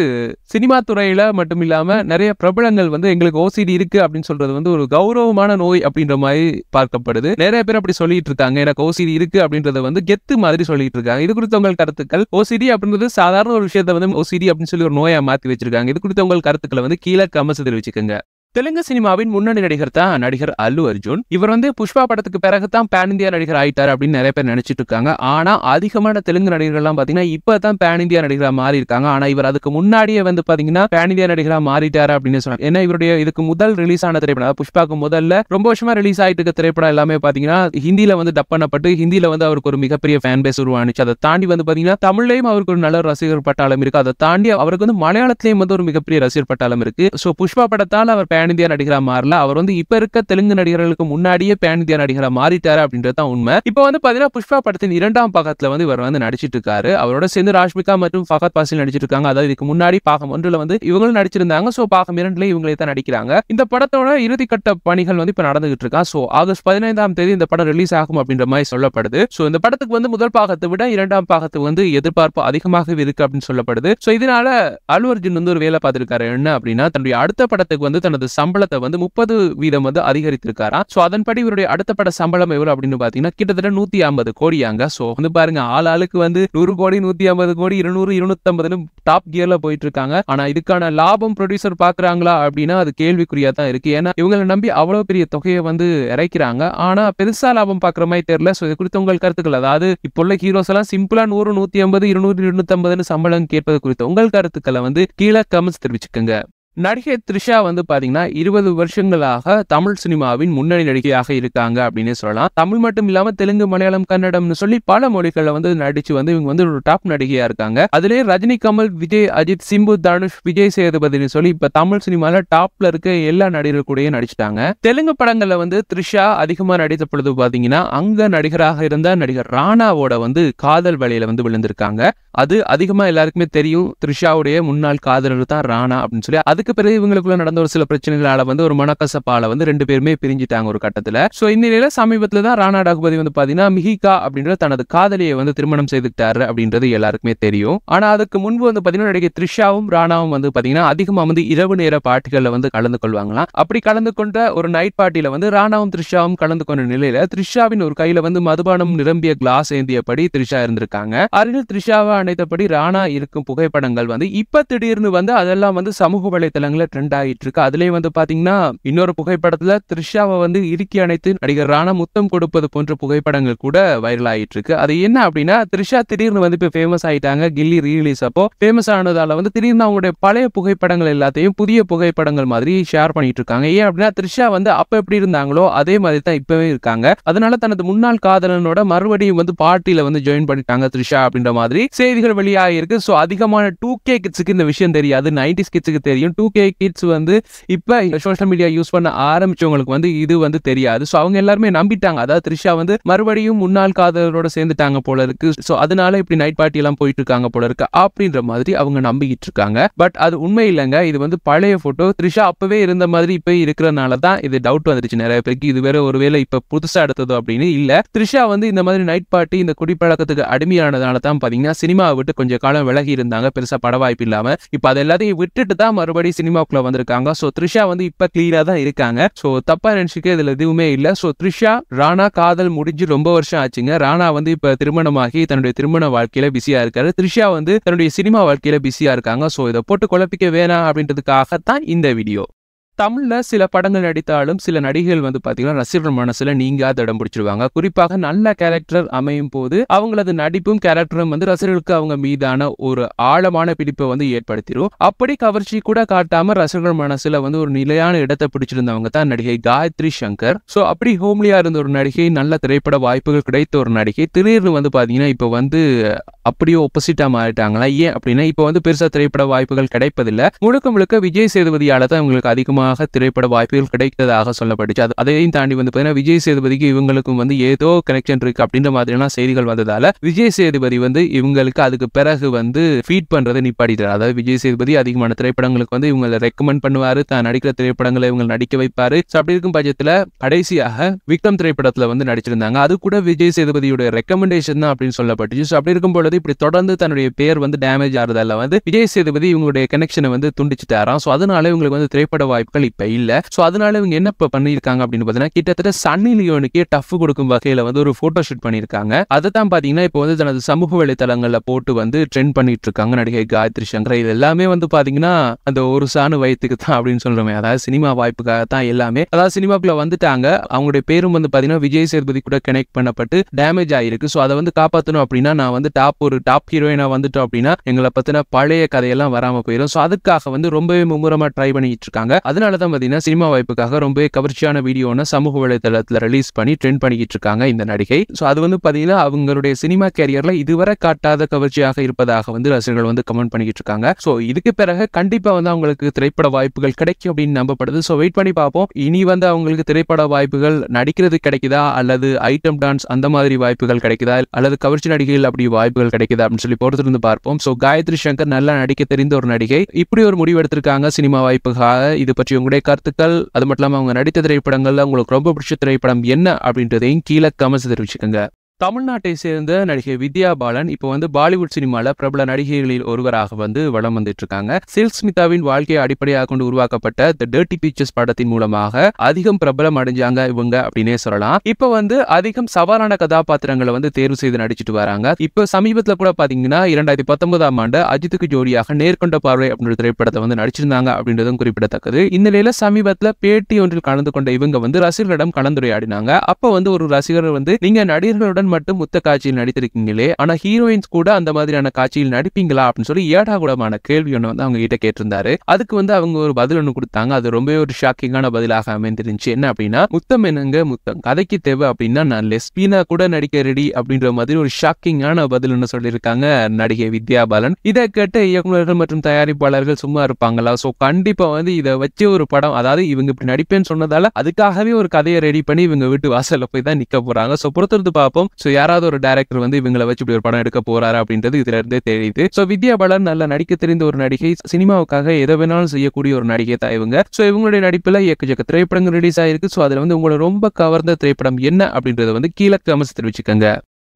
சினிமா துறையில மட்டும் இல்லாம நிறைய பிரபலங்கள் வந்து எங்களுக்கு ஓசிடி இருக்கு அப்படின்னு சொல்றது வந்து ஒரு கௌரவமான நோய் அப்படின்ற மாதிரி பார்க்கப்படுது நிறைய பேர் அப்படி சொல்லிட்டு இருக்காங்க எனக்கு ஓசிடி இருக்கு அப்படின்றத வந்து கெத்து மாதிரி சொல்லிட்டு இருக்காங்க இது குறித்த உங்கள் கருத்துக்கள் ஓசிடி அப்படின்றது சாதாரண ஒரு விஷயத்த வந்து ஓசிடி அப்படின்னு சொல்லி ஒரு நோயா மாத்தி வச்சிருக்காங்க இது குறித்த உங்கள் கருத்துக்களை வந்து கீழே கமசு தெரிவிச்சுக்கோங்க தெலுங்கு சினிமாவின் முன்னணி நடிகர் தான் நடிகர் அல்லு அர்ஜுன் இவர் வந்து புஷ்பா படத்துக்கு பிறகு தான் பேன் இந்தியா நடிகர் ஆயிட்டார் அப்படின்னு நிறைய பேர் நினைச்சிட்டு இருக்காங்க ஆனா அதிகமான தெலுங்கு நடிகர்கள்லாம் பாத்தீங்கன்னா இப்பதான் பேன் இந்தியா நடிகரா மாறி இருக்காங்க ஆனா இவர் அதுக்கு முன்னாடியே வந்து பாத்தீங்கன்னா பேன் இந்தியா நடிகரா மாறிட்டார் அப்படின்னு சொன்னாங்க ஏன்னா இவருடைய இதுக்கு முதல் ரிலீஸ் ஆன திரைப்படம் புஷ்பாக்கு முதல்ல ரொம்ப வருஷமா ரிலீஸ் ஆயிட்டு இருக்க திரைப்படம் எல்லாமே பாத்தீங்கன்னா ஹிந்தியில வந்து டப் பண்ணப்பட்டு ஹிந்தியில வந்து அவருக்கு ஒரு மிகப்பெரிய ஃபேன் பேஸ் உருவானுச்சு அதை தாண்டி வந்து பாத்தீங்கன்னா தமிழ்லையும் அவருக்கு ஒரு நல்ல ரசிகர் பட்டாளம் இருக்கு அதை தாண்டி அவருக்கு வந்து மலையாளத்திலயும் வந்து ஒரு மிகப்பெரிய ரசிகர் பட்டாளம் இருக்கு ஸோ புஷ்பா படத்தால் அவர் பேன் இந்தியா நடிகரா மாறல அவர் வந்து இப்ப இருக்க தெலுங்கு நடிகர்களுக்கு முன்னாடியே பேன் இந்தியா நடிகரா மாறிட்டாரு அப்படின்றதான் உண்மை இப்ப வந்து பாத்தீங்கன்னா புஷ்பா படத்தின் இரண்டாம் பக்கத்துல வந்து இவர் வந்து நடிச்சிட்டு இருக்காரு அவரோட சேர்ந்து ராஷ்மிகா மற்றும் ஃபகத் பாசில் நடிச்சிட்டு இருக்காங்க அதாவது இதுக்கு முன்னாடி பாகம் ஒன்றுல வந்து இவங்களும் நடிச்சிருந்தாங்க சோ பாகம் இரண்டுல இவங்களே தான் நடிக்கிறாங்க இந்த படத்தோட இறுதி கட்ட பணிகள் வந்து இப்ப நடந்துகிட்டு இருக்கா சோ ஆகஸ்ட் பதினைந்தாம் தேதி இந்த படம் ரிலீஸ் ஆகும் அப்படின்ற மாதிரி சொல்லப்படுது சோ இந்த படத்துக்கு வந்து முதல் பாகத்தை விட இரண்டாம் பாகத்துக்கு வந்து எதிர்பார்ப்பு அதிகமாகவே இருக்கு அப்படின்னு சொல்லப்படுது சோ இதனால அலுவர்ஜின் வந்து ஒரு வேலை பார்த்திருக்காரு என்ன அப்படின்னா தன்னுடைய அடுத்த படத்துக்கு வந்து தனது சம்பளத்தை வந்து முப்பது வீதம் வந்து அதிகரித்திருக்காராம் ஸோ அதன்படி இவருடைய அடுத்த பட சம்பளம் எவ்வளவு அப்படின்னு பாத்தீங்கன்னா கிட்டத்தட்ட நூத்தி ஐம்பது கோடியாங்க ஸோ வந்து பாருங்க ஆள் ஆளுக்கு வந்து நூறு கோடி நூத்தி ஐம்பது கோடி இருநூறு இருநூத்தி டாப் கியர்ல போயிட்டு இருக்காங்க ஆனா இதுக்கான லாபம் ப்ரொடியூசர் பாக்குறாங்களா அப்படின்னா அது கேள்விக்குறியா தான் இருக்கு ஏன்னா இவங்களை நம்பி அவ்வளவு பெரிய தொகையை வந்து இறைக்கிறாங்க ஆனா பெருசா லாபம் பாக்குற மாதிரி தெரியல ஸோ இது குறித்து உங்கள் கருத்துக்கள் அதாவது இப்போ உள்ள ஹீரோஸ் எல்லாம் சிம்பிளா நூறு நூத்தி ஐம்பது இருநூறு இருநூத்தி ஐம்பதுன்னு சம்பளம் கேட்பது குறித்து உங்கள் கருத்துக்களை வந்து கீழே கமெண்ட்ஸ் தெரிவிச்சுக்கோங்க நடிகை த்ரிஷா வந்து பாத்தீங்கன்னா இருபது வருஷங்களாக தமிழ் சினிமாவின் முன்னணி நடிகையாக இருக்காங்க அப்படின்னு சொல்லலாம் தமிழ் மட்டும் இல்லாம தெலுங்கு மலையாளம் கன்னடம்னு சொல்லி பல மொழிகளில் வந்து நடிச்சு வந்து இவங்க வந்து ஒரு டாப் நடிகையா இருக்காங்க அதுலயே ரஜினி கமல் விஜய் அஜித் சிம்பு தனுஷ் விஜய் சேதுபதினு சொல்லி இப்ப தமிழ் சினிமால டாப்ல இருக்க எல்லா நடிகர்கள் கூடயும் நடிச்சிட்டாங்க தெலுங்கு படங்கள்ல வந்து த்ரிஷா அதிகமா நடித்த பொழுது பாத்தீங்கன்னா அங்க நடிகராக இருந்த நடிகர் ராணாவோட வந்து காதல் வலையில வந்து விழுந்திருக்காங்க அது அதிகமா எல்லாருக்குமே தெரியும் த்ரிஷாவுடைய முன்னாள் காதலர் தான் ராணா அப்படின்னு சொல்லி அதுக்கு அதுக்கு பிறகு இவங்களுக்குள்ள நடந்த ஒரு சில பிரச்சனைகளால வந்து ஒரு மனக்கசப்பால வந்து ரெண்டு பேருமே பிரிஞ்சிட்டாங்க ஒரு கட்டத்துல சோ இந்நிலையில சமீபத்தில் தான் ராணா டகுபதி வந்து பாத்தீங்கன்னா மிஹிகா அப்படின்ற தனது காதலியை வந்து திருமணம் செய்துட்டாரு அப்படின்றது எல்லாருக்குமே தெரியும் ஆனா அதுக்கு முன்பு வந்து பாத்தீங்கன்னா நடிகை த்ரிஷாவும் ராணாவும் வந்து பாத்தீங்கன்னா அதிகமா வந்து இரவு நேர பாட்டுகள்ல வந்து கலந்து கொள்வாங்களாம் அப்படி கலந்து கொண்ட ஒரு நைட் பார்ட்டியில் வந்து ராணாவும் த்ரிஷாவும் கலந்து கொண்ட நிலையில த்ரிஷாவின் ஒரு கையில வந்து மதுபானம் நிரம்பிய கிளாஸ் ஏந்தியபடி த்ரிஷா இருந்திருக்காங்க அருகில் த்ரிஷாவை அணைத்தபடி ராணா இருக்கும் புகைப்படங்கள் வந்து இப்ப திடீர்னு வந்து அதெல்லாம் வந்து சமூக வலை வலைத்தளங்களில் ட்ரெண்ட் ஆகிட்டு இருக்கு அதுலயும் வந்து பார்த்தீங்கன்னா இன்னொரு புகைப்படத்தில் த்ரிஷாவை வந்து இறுக்கி அணைத்து நடிகர் ராணா முத்தம் கொடுப்பது போன்ற புகைப்படங்கள் கூட வைரல் ஆகிட்டு இருக்கு அது என்ன அப்படின்னா த்ரிஷா திடீர்னு வந்து இப்போ ஃபேமஸ் ஆகிட்டாங்க கில்லி ரீலீஸ் அப்போ ஃபேமஸ் ஆனதால வந்து திடீர்னு அவங்களுடைய பழைய புகைப்படங்கள் எல்லாத்தையும் புதிய புகைப்படங்கள் மாதிரி ஷேர் பண்ணிட்டு இருக்காங்க ஏன் அப்படின்னா த்ரிஷா வந்து அப்போ எப்படி இருந்தாங்களோ அதே மாதிரி தான் இப்பவே இருக்காங்க அதனால தனது முன்னாள் காதலனோட மறுபடியும் வந்து பார்ட்டியில வந்து ஜாயின் பண்ணிட்டாங்க த்ரிஷா அப்படின்ற மாதிரி செய்திகள் வெளியாகிருக்கு ஸோ அதிகமான டூ கே கிட்ஸுக்கு இந்த விஷயம் தெரியாது நைன்டி கிட்ஸுக்கு தெரியும் டூ கே கிட்ஸ் வந்து இப்போ சோஷியல் மீடியா யூஸ் பண்ண ஆரம்பிச்சவங்களுக்கு வந்து இது வந்து தெரியாது ஸோ அவங்க எல்லாருமே நம்பிட்டாங்க அதாவது த்ரிஷா வந்து மறுபடியும் முன்னாள் காதலரோட சேர்ந்துட்டாங்க போல இருக்கு ஸோ அதனால இப்படி நைட் பார்ட்டி எல்லாம் போயிட்டு இருக்காங்க போல இருக்கு அப்படின்ற மாதிரி அவங்க நம்பிக்கிட்டு இருக்காங்க பட் அது உண்மை இல்லைங்க இது வந்து பழைய போட்டோ த்ரிஷா அப்பவே இருந்த மாதிரி இப்போ இருக்கிறனால தான் இது டவுட் வந்துருச்சு நிறைய பேருக்கு இது வேற ஒருவேளை இப்போ புதுசா எடுத்தது அப்படின்னு இல்ல த்ரிஷா வந்து இந்த மாதிரி நைட் பார்ட்டி இந்த குடிப்பழக்கத்துக்கு அடிமையானதுனால தான் பாத்தீங்கன்னா சினிமாவை விட்டு கொஞ்சம் காலம் விலகி இருந்தாங்க பெருசா பட வாய்ப்பு இல்லாம இப்போ அது எல்லாத்தையும் விட்டுட்டு தான் மறுபடியும் முன்னாடி சினிமாக்குள்ள வந்திருக்காங்க ஸோ த்ரிஷா வந்து இப்போ கிளியராக தான் இருக்காங்க ஸோ தப்பா நினைச்சுக்க இதுல எதுவுமே இல்லை ஸோ த்ரிஷா ராணா காதல் முடிஞ்சு ரொம்ப வருஷம் ஆச்சுங்க ராணா வந்து இப்போ திருமணமாகி தன்னுடைய திருமண வாழ்க்கையில பிஸியா இருக்காரு த்ரிஷா வந்து தன்னுடைய சினிமா வாழ்க்கையில பிஸியா இருக்காங்க ஸோ இதை போட்டு குழப்பிக்க வேணாம் அப்படின்றதுக்காகத்தான் இந்த வீடியோ தமிழில் சில படங்கள் நடித்தாலும் சில நடிகைகள் வந்து பார்த்தீங்கன்னா ரசிகர் மனசில் நீங்காத இடம் பிடிச்சிருவாங்க குறிப்பாக நல்ல கேரக்டர் அமையும் போது அவங்களது நடிப்பும் கேரக்டரும் வந்து ரசிகர்களுக்கு அவங்க மீதான ஒரு ஆழமான பிடிப்பை வந்து ஏற்படுத்திடும் அப்படி கவர்ச்சி கூட காட்டாம ரசிகர்கள் மனசுல வந்து ஒரு நிலையான இடத்தை பிடிச்சிருந்தவங்க தான் நடிகை காயத்ரி சங்கர் ஸோ அப்படி ஹோம்லியா இருந்த ஒரு நடிகை நல்ல திரைப்பட வாய்ப்புகள் கிடைத்த ஒரு நடிகை திடீர்னு வந்து பாத்தீங்கன்னா இப்போ வந்து அப்படியே ஒப்போசிட்டா மாறிட்டாங்களா ஏன் அப்படின்னா இப்போ வந்து பெருசா திரைப்பட வாய்ப்புகள் கிடைப்பதில்லை முழுக்க முழுக்க விஜய் சேதுபதியால் தான் இவங்களுக்கு அதிகமாக அதிகமாக திரைப்பட வாய்ப்புகள் கிடைத்ததாக சொல்லப்பட்டுச்சு அது அதையும் தாண்டி வந்து பார்த்தீங்கன்னா விஜய் சேதுபதிக்கு இவங்களுக்கும் வந்து ஏதோ கனெக்ஷன் இருக்கு அப்படின்ற மாதிரியான செய்திகள் வந்ததால விஜய் சேதுபதி வந்து இவங்களுக்கு அதுக்கு பிறகு வந்து ஃபீட் பண்றதை நிப்பாடிட்டார் அதாவது விஜய் சேதுபதி அதிகமான திரைப்படங்களுக்கு வந்து இவங்களை ரெக்கமெண்ட் பண்ணுவாரு தான் நடிக்கிற திரைப்படங்களை இவங்க நடிக்க வைப்பாரு அப்படி இருக்கும் பட்சத்தில் கடைசியாக விக்ரம் திரைப்படத்தில் வந்து நடிச்சிருந்தாங்க அது கூட விஜய் சேதுபதியுடைய ரெக்கமெண்டேஷன் தான் அப்படின்னு சொல்லப்பட்டுச்சு ஸோ அப்படி இருக்கும் பொழுது இப்படி தொடர்ந்து தன்னுடைய பேர் வந்து டேமேஜ் ஆகிறதால வந்து விஜய் சேதுபதி இவங்களுடைய கனெக்ஷனை வந்து துண்டிச்சுட்டாராம் ஸோ அதனால இவங்களுக்கு வந்து திரைப்பட வாய்ப்புகள் வாய்ப்புகள் இப்ப இல்ல சோ அதனால இவங்க என்ன இப்போ அப்படின்னு பாத்தீங்கன்னா கிட்டத்தட்ட சன்னி லியோனுக்கே டஃப் கொடுக்கும் வகையில வந்து ஒரு ஃபோட்டோ ஷூட் பண்ணிருக்காங்க அதை தான் பாத்தீங்கன்னா இப்போ வந்து தனது சமூக வலைதளங்கள்ல போட்டு வந்து ட்ரெண்ட் பண்ணிட்டு இருக்காங்க நடிகை காயத்ரி சங்கர் இது எல்லாமே வந்து பாத்தீங்கன்னா அந்த ஒரு சாணு வயத்துக்கு தான் அப்படின்னு சொல்கிறோமே அதாவது சினிமா வாய்ப்புக்காக தான் எல்லாமே அதாவது சினிமாக்குள்ள வந்துட்டாங்க அவங்களுடைய பேரும் வந்து பாத்தீங்கன்னா விஜய் சேதுபதி கூட கனெக்ட் பண்ணப்பட்டு டேமேஜ் ஆயிருக்கு சோ அதை வந்து காப்பாத்தணும் அப்படின்னா நான் வந்து டாப் ஒரு டாப் ஹீரோயினா வந்துட்டோம் அப்படின்னா எங்களை பத்தின பழைய கதையெல்லாம் வராம போயிடும் அதுக்காக வந்து ரொம்பவே மும்முரமா ட்ரை பண்ணிட்டு இருக்காங்க அதனால இதனால தான் பார்த்தீங்கன்னா சினிமா வாய்ப்புக்காக ரொம்பவே கவர்ச்சியான வீடியோனா சமூக வலைதளத்தில் ரிலீஸ் பண்ணி ட்ரெண்ட் பண்ணிக்கிட்டு இருக்காங்க இந்த நடிகை ஸோ அது வந்து பார்த்தீங்கன்னா அவங்களுடைய சினிமா கேரியரில் இதுவரை காட்டாத கவர்ச்சியாக இருப்பதாக வந்து ரசிகர்கள் வந்து கமெண்ட் பண்ணிக்கிட்டு இருக்காங்க ஸோ இதுக்கு பிறகு கண்டிப்பாக வந்து அவங்களுக்கு திரைப்பட வாய்ப்புகள் கிடைக்கும் அப்படின்னு நம்பப்படுது ஸோ வெயிட் பண்ணி பார்ப்போம் இனி வந்து அவங்களுக்கு திரைப்பட வாய்ப்புகள் நடிக்கிறது கிடைக்குதா அல்லது ஐட்டம் டான்ஸ் அந்த மாதிரி வாய்ப்புகள் கிடைக்குதா அல்லது கவர்ச்சி நடிகைகள் அப்படி வாய்ப்புகள் கிடைக்குதா அப்படின்னு சொல்லி பொறுத்திருந்து பார்ப்போம் ஸோ காயத்ரி சங்கர் நல்லா நடிக்க தெரிந்த ஒரு நடிகை இப்படி ஒரு முடிவு எடுத்திருக்காங்க சினிமா வாய்ப்புக்காக இது பற்றி பற்றி உங்களுடைய கருத்துக்கள் அது மட்டும் இல்லாமல் அவங்க நடித்த திரைப்படங்கள்ல உங்களுக்கு ரொம்ப பிடிச்ச திரைப்படம் என்ன அப்படின்றதையும் கீழே கமெண்ட்ஸ் தெரிவிச்சுக்கோங்க தமிழ்நாட்டை சேர்ந்த நடிகை வித்யா பாலன் இப்போ வந்து பாலிவுட் சினிமாவில் பிரபல நடிகைகளில் ஒருவராக வந்து வளம் வந்துட்டு இருக்காங்க சில்ஸ்மிதாவின் வாழ்க்கையை அடிப்படையாக கொண்டு உருவாக்கப்பட்ட த டர்டி பிக்சர்ஸ் படத்தின் மூலமாக அதிகம் பிரபலம் அடைஞ்சாங்க இவங்க அப்படின்னே சொல்லலாம் இப்போ வந்து அதிகம் சவாலான கதாபாத்திரங்களை வந்து தேர்வு செய்து நடிச்சிட்டு வராங்க இப்போ சமீபத்தில் கூட பாத்தீங்கன்னா இரண்டாயிரத்தி பத்தொன்பதாம் ஆண்டு அஜித்துக்கு ஜோடியாக நேர்கொண்ட பார்வை அப்படின்ற திரைப்படத்தை வந்து நடிச்சிருந்தாங்க அப்படின்றதும் குறிப்பிடத்தக்கது இந்த நிலையில சமீபத்தில் பேட்டி ஒன்றில் கலந்து கொண்ட இவங்க வந்து ரசிகர்களிடம் கலந்துரையாடினாங்க அப்போ வந்து ஒரு ரசிகர் வந்து நீங்க நடிகர்களுடன் ஹீரோயின் மட்டும் முத்த காட்சியில் நடித்திருக்கீங்களே ஆனா ஹீரோயின்ஸ் கூட அந்த மாதிரியான காட்சியில் நடிப்பீங்களா அப்படின்னு சொல்லி ஏடா கூடமான கேள்வி ஒன்று வந்து அவங்க கிட்ட கேட்டிருந்தாரு அதுக்கு வந்து அவங்க ஒரு பதில் ஒன்று கொடுத்தாங்க அது ரொம்பவே ஒரு ஷாக்கிங்கான பதிலாக அமைந்திருந்துச்சு என்ன அப்படின்னா முத்தம் என்னங்க முத்தம் கதைக்கு தேவை அப்படின்னா நான் லெஸ்பினா கூட நடிக்க ரெடி அப்படின்ற மாதிரி ஒரு ஷாக்கிங்கான பதில் ஒன்று சொல்லியிருக்காங்க நடிகை வித்யா பாலன் இதை கேட்ட இயக்குநர்கள் மற்றும் தயாரிப்பாளர்கள் சும்மா இருப்பாங்களா ஸோ கண்டிப்பா வந்து இதை வச்சு ஒரு படம் அதாவது இவங்க இப்படி நடிப்பேன்னு சொன்னதால அதுக்காகவே ஒரு கதையை ரெடி பண்ணி இவங்க வீட்டு வாசல்ல போய் தான் நிக்க போறாங்க ஸோ பொறுத்திருந்து பார்ப்போம் ஸோ யாராவது ஒரு டேரக்டர் வந்து இவங்களை வச்சு இப்படி ஒரு படம் எடுக்க போறாரு அப்படின்றது இதுல இருந்தே தெரியுது ஸோ வித்யா பாலன் நல்ல நடிக்க தெரிந்த ஒரு நடிகை சினிமாவுக்காக எதை வேணாலும் செய்யக்கூடிய ஒரு நடிகை தான் இவங்க ஸோ இவங்களுடைய நடிப்பில் இயக்கச்சக்க திரைப்படங்கள் ரிலீஸ் ஆயிருக்கு ஸோ அதில் வந்து உங்களை ரொம்ப கவர்ந்த திரைப்படம் என்ன அப்படின்றத வந்து கீழே கமெண்ட்ஸ் தெரிவிச்சுக்கோங்க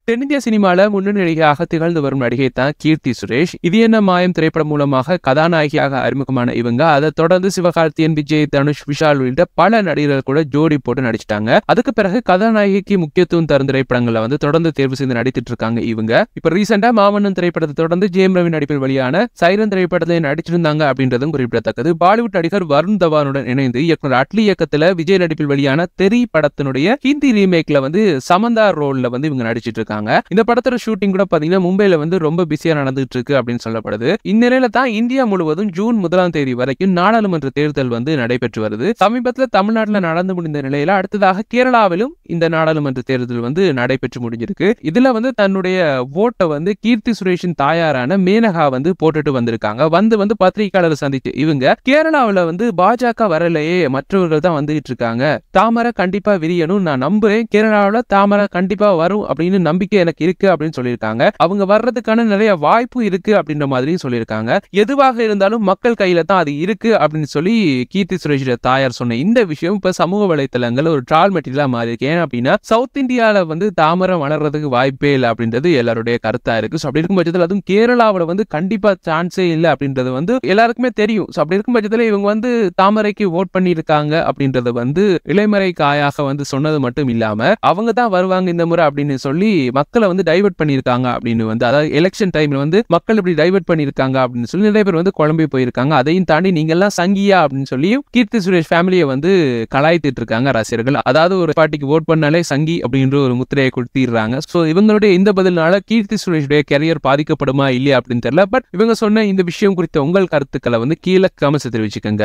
தென்னிந்திய சினிமால முன்னணி நடிகையாக திகழ்ந்து வரும் நடிகை தான் கீர்த்தி சுரேஷ் இது என்ன மாயம் திரைப்படம் மூலமாக கதாநாயகியாக அறிமுகமான இவங்க அதை தொடர்ந்து சிவகார்த்தியன் விஜய் தனுஷ் விஷால் உள்ளிட்ட பல நடிகர்கள் கூட ஜோடி போட்டு நடிச்சிட்டாங்க அதுக்கு பிறகு கதாநாயகிக்கு முக்கியத்துவம் தரும் திரைப்படங்களை வந்து தொடர்ந்து தேர்வு செய்து நடித்துட்டு இருக்காங்க இவங்க இப்ப ரீசெண்டா மாமன்னன் திரைப்படத்தை தொடர்ந்து ஜெயம் ரவி நடிப்பில் வெளியான சைரன் திரைப்படத்தை நடிச்சிருந்தாங்க அப்படின்றதும் குறிப்பிடத்தக்கது பாலிவுட் நடிகர் வருண் தவானுடன் இணைந்து இயக்குனர் அட்லி இயக்கத்துல விஜய் நடிப்பில் வெளியான தெரி படத்தினுடைய ஹிந்தி ரீமேக்ல வந்து சமந்தா ரோல்ல வந்து இவங்க நடிச்சிட்டு இருக்காங்க இருக்காங்க இந்த படத்தோட ஷூட்டிங் கூட பாத்தீங்கன்னா மும்பைல வந்து ரொம்ப பிஸியா நடந்துட்டு இருக்கு அப்படின்னு சொல்லப்படுது நிலையில தான் இந்தியா முழுவதும் ஜூன் முதலாம் தேதி வரைக்கும் நாடாளுமன்ற தேர்தல் வந்து நடைபெற்று வருது சமீபத்துல தமிழ்நாட்டில் நடந்து முடிந்த நிலையில அடுத்ததாக கேரளாவிலும் இந்த நாடாளுமன்ற தேர்தல் வந்து நடைபெற்று முடிஞ்சிருக்கு இதுல வந்து தன்னுடைய ஓட்டை வந்து கீர்த்தி சுரேஷின் தாயாரான மேனகா வந்து போட்டுட்டு வந்திருக்காங்க வந்து வந்து பத்திரிகையாளர் சந்திச்சு இவங்க கேரளாவில் வந்து பாஜக வரலையே மற்றவர்கள் தான் வந்துகிட்டு இருக்காங்க தாமரை கண்டிப்பா விரியணும் நான் நம்புறேன் கேரளாவில் தாமரை கண்டிப்பா வரும் அப்படின்னு நம்பி நம்பிக்கை எனக்கு இருக்கு அப்படின்னு சொல்லியிருக்காங்க அவங்க வர்றதுக்கான நிறைய வாய்ப்பு இருக்கு அப்படின்ற மாதிரியும் சொல்லியிருக்காங்க எதுவாக இருந்தாலும் மக்கள் கையில தான் அது இருக்கு அப்படின்னு சொல்லி கீர்த்தி சுரேஷோட தாயார் சொன்ன இந்த விஷயம் இப்ப சமூக வலைத்தளங்கள் ஒரு ட்ரால் மெட்டீரியலா மாறி இருக்கு ஏன் அப்படின்னா சவுத் இந்தியாவில வந்து தாமரை வளர்றதுக்கு வாய்ப்பே இல்லை அப்படின்றது எல்லாருடைய கருத்தா இருக்கு ஸோ அப்படி இருக்கும் பட்சத்தில் அதுவும் கேரளாவில வந்து கண்டிப்பா சான்ஸே இல்லை அப்படின்றது வந்து எல்லாருக்குமே தெரியும் ஸோ அப்படி இருக்கும் பட்சத்தில் இவங்க வந்து தாமரைக்கு ஓட் பண்ணியிருக்காங்க அப்படின்றது வந்து இளைமறை காயாக வந்து சொன்னது மட்டும் இல்லாம அவங்க தான் வருவாங்க இந்த முறை அப்படின்னு சொல்லி மக்களை வந்து டைவெர்ட் பண்ணியிருக்காங்க அப்படின்னு வந்து அதாவது எலெக்ஷன் டைம்ல வந்து மக்கள் இப்படி டைவெர்ட் பண்ணியிருக்காங்க அப்படின்னு சொல்லி நிறைய பேர் வந்து குழம்பி போயிருக்காங்க அதையும் தாண்டி நீங்க எல்லாம் சங்கியா அப்படின்னு சொல்லி கீர்த்தி சுரேஷ் ஃபேமிலியை வந்து கலாய்த்துட்டு இருக்காங்க ரசிகர்கள் அதாவது ஒரு பாட்டிக்கு ஓட் பண்ணாலே சங்கி அப்படின்ற ஒரு முத்திரையை கொடுத்திடுறாங்க ஸோ இவங்களுடைய இந்த பதிலால கீர்த்தி சுரேஷுடைய கெரியர் பாதிக்கப்படுமா இல்லையா அப்படின்னு தெரியல பட் இவங்க சொன்ன இந்த விஷயம் குறித்த உங்கள் கருத்துக்களை வந்து கீழே கமெண்ட்ஸ் தெரிவிச்சுக்கோங்க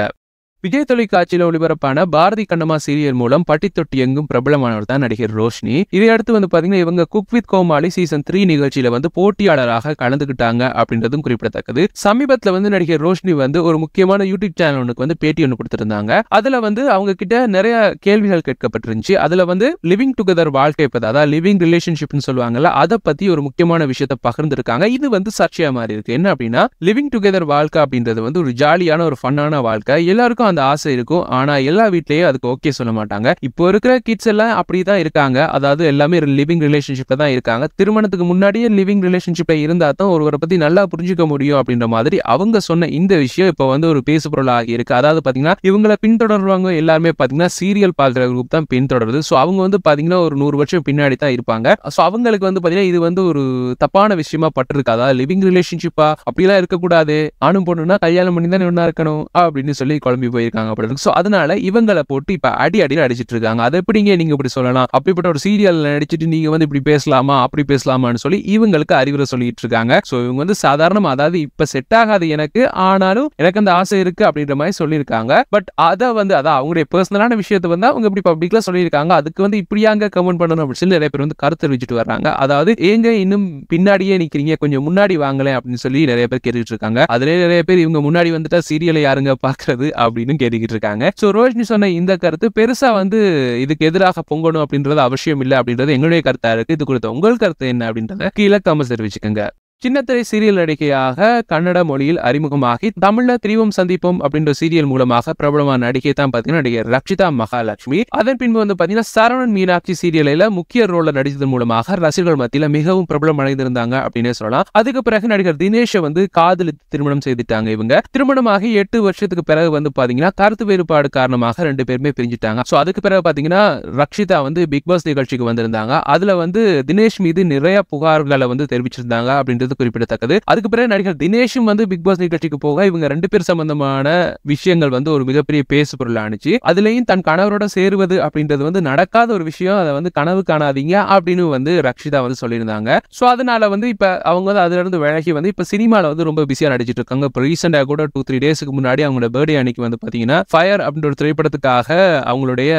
விஜய் தொலைக்காட்சியில் ஒளிபரப்பான பாரதி கண்ணமா சீரியல் மூலம் பட்டித்தொட்டி எங்கும் பிரபலமானவர் தான் நடிகர் ரோஷினி இதையடுத்து வந்து பாத்தீங்கன்னா இவங்க cook with Comali season three நிகழ்ச்சியில வந்து போட்டியாளராக கலந்துகிட்டாங்க அப்படின்றதும் குறிப்பிடத்தக்கது சமீபத்துல வந்து நடிகர் ரோஷினி வந்து ஒரு முக்கியமான யூடியூப் சேனல் வந்து பேட்டி ஒன்று கொடுத்திருந்தாங்க அதுல வந்து அவங்க கிட்ட நிறைய கேள்விகள் கேட்கப்பட்டிருந்துச்சு அதுல வந்து லிவிங் டுகெதர் வாழ்க்கை அதாவது லிவிங் ரிலேஷன்ஷிப்னு சொல்லுவாங்கல்ல அதை பத்தி ஒரு முக்கியமான விஷயத்த பகிர்ந்திருக்காங்க இது வந்து சர்ச்சையா மாறி இருக்கு என்ன அப்படின்னா லிவிங் டுகெதர் வாழ்க்கை அப்படின்றது வந்து ஒரு ஜாலியான ஒரு ஃபன்னான வாழ்க்கை எல்லாருக்கும் அந்த ஆசை இருக்கும் ஆனா எல்லா வீட்லயும் அதுக்கு ஓகே சொல்ல மாட்டாங்க இப்போ இருக்கிற கிட்ஸ் எல்லாம் அப்படிதான் இருக்காங்க அதாவது எல்லாமே லிவிங் ரிலேஷன்ஷிப்ல தான் இருக்காங்க திருமணத்துக்கு முன்னாடியே லிவிங் ரிலேஷன்ஷிப்ல இருந்தா தான் ஒருவரை பத்தி நல்லா புரிஞ்சுக்க முடியும் அப்படின்ற மாதிரி அவங்க சொன்ன இந்த விஷயம் இப்போ வந்து ஒரு பேசு ஆகி இருக்கு அதாவது பாத்தீங்கன்னா இவங்களை பின்தொடர்வாங்க எல்லாருமே பாத்தீங்கன்னா சீரியல் பாக்குற குரூப் தான் பின்தொடருது ஸோ அவங்க வந்து பாத்தீங்கன்னா ஒரு நூறு வருஷம் பின்னாடி தான் இருப்பாங்க ஸோ அவங்களுக்கு வந்து பாத்தீங்கன்னா இது வந்து ஒரு தப்பான விஷயமா பட்டிருக்கு அதாவது லிவிங் ரிலேஷன்ஷிப்பா அப்படிலாம் இருக்கக்கூடாது ஆணும் பொண்ணுன்னா கல்யாணம் பண்ணி தான் ஒன்னா இருக்கணும் அப்படின்னு சொல்லி குழம்பி போயிருக்காங்க படத்துக்கு ஸோ அதனால இவங்களை போட்டு இப்போ அடி அடியில் அடிச்சிட்டு இருக்காங்க அதை எப்படிங்க நீங்க இப்படி சொல்லலாம் அப்படிப்பட்ட ஒரு சீரியல் நடிச்சிட்டு நீங்க வந்து இப்படி பேசலாமா அப்படி பேசலாமான்னு சொல்லி இவங்களுக்கு அறிவுரை சொல்லிட்டு இருக்காங்க ஸோ இவங்க வந்து சாதாரணமாக அதாவது இப்ப செட் ஆகாது எனக்கு ஆனாலும் எனக்கு அந்த ஆசை இருக்கு அப்படின்ற மாதிரி சொல்லியிருக்காங்க பட் அதை வந்து அதான் அவங்களுடைய பர்சனலான விஷயத்த வந்து அவங்க இப்படி பப்ளிக்ல சொல்லியிருக்காங்க அதுக்கு வந்து இப்படியாங்க கமெண்ட் பண்ணணும் அப்படின்னு சொல்லி நிறைய பேர் வந்து கருத்து தெரிவிச்சுட்டு வர்றாங்க அதாவது ஏங்க இன்னும் பின்னாடியே நிக்கிறீங்க கொஞ்சம் முன்னாடி வாங்கலேன் அப்படின்னு சொல்லி நிறைய பேர் கேட்டுட்டு இருக்காங்க அதுல நிறைய பேர் இவங்க முன்னாடி வந்துட்டா சீரியலை யாருங்க பாக்குறது அப்படின்னு அப்படின்னு கேட்டுக்கிட்டு இருக்காங்க ஸோ ரோஷினி சொன்ன இந்த கருத்து பெருசா வந்து இதுக்கு எதிராக பொங்கணும் அப்படின்றது அவசியம் இல்லை அப்படின்றது எங்களுடைய கருத்தா இருக்கு இது குறித்த உங்கள் கருத்து என்ன அப்படின்றத கீழே கமெண்ட்ஸ் தெரிவிச்சுக்கோங்க சின்னத்திரை சீரியல் நடிகையாக கன்னட மொழியில் அறிமுகமாகி தமிழ்ல திரிவும் சந்திப்போம் அப்படின்ற சீரியல் மூலமாக பிரபலமான நடிகை தான் பாத்தீங்கன்னா நடிகர் ரக்ஷிதா மகாலட்சுமி அதன் பின்பு வந்து பாத்தீங்கன்னா சரவணன் மீனாட்சி சீரியலில் முக்கிய ரோல நடித்ததன் மூலமாக ரசிகர்கள் மத்தியில மிகவும் பிரபலம் அடைந்திருந்தாங்க அப்படின்னு சொல்லலாம் அதுக்கு பிறகு நடிகர் தினேஷை வந்து காதலித்து திருமணம் செய்துட்டாங்க இவங்க திருமணமாகி எட்டு வருஷத்துக்கு பிறகு வந்து பாத்தீங்கன்னா கருத்து வேறுபாடு காரணமாக ரெண்டு பேருமே பிரிஞ்சுட்டாங்க ஸோ அதுக்கு பிறகு பாத்தீங்கன்னா ரக்ஷிதா வந்து பிக் பாஸ் நிகழ்ச்சிக்கு வந்திருந்தாங்க அதுல வந்து தினேஷ் மீது நிறைய புகார்களை வந்து தெரிவிச்சிருந்தாங்க அப்படின்றது அப்படிங்கிறது குறிப்பிடத்தக்கது அதுக்கு பிறகு நடிகர் தினேஷும் வந்து பிக் பாஸ் நிகழ்ச்சிக்கு போக இவங்க ரெண்டு பேர் சம்பந்தமான விஷயங்கள் வந்து ஒரு மிகப்பெரிய பேசு பொருள் அனுச்சு அதுலயும் தன் கணவரோட சேருவது அப்படின்றது வந்து நடக்காத ஒரு விஷயம் அதை வந்து கனவு காணாதீங்க அப்படின்னு வந்து ரக்ஷிதா வந்து சொல்லியிருந்தாங்க சோ அதனால வந்து இப்ப அவங்க வந்து அதுல இருந்து விலகி வந்து இப்ப சினிமால வந்து ரொம்ப பிஸியா நடிச்சிட்டு இருக்காங்க இப்ப ரீசெண்டா கூட டூ த்ரீ டேஸ்க்கு முன்னாடி அவங்களோட பேர்டே அன்னைக்கு வந்து பாத்தீங்கன்னா ஃபயர் அப்படின்ற ஒரு திரைப்படத்துக்காக அவங்களுடைய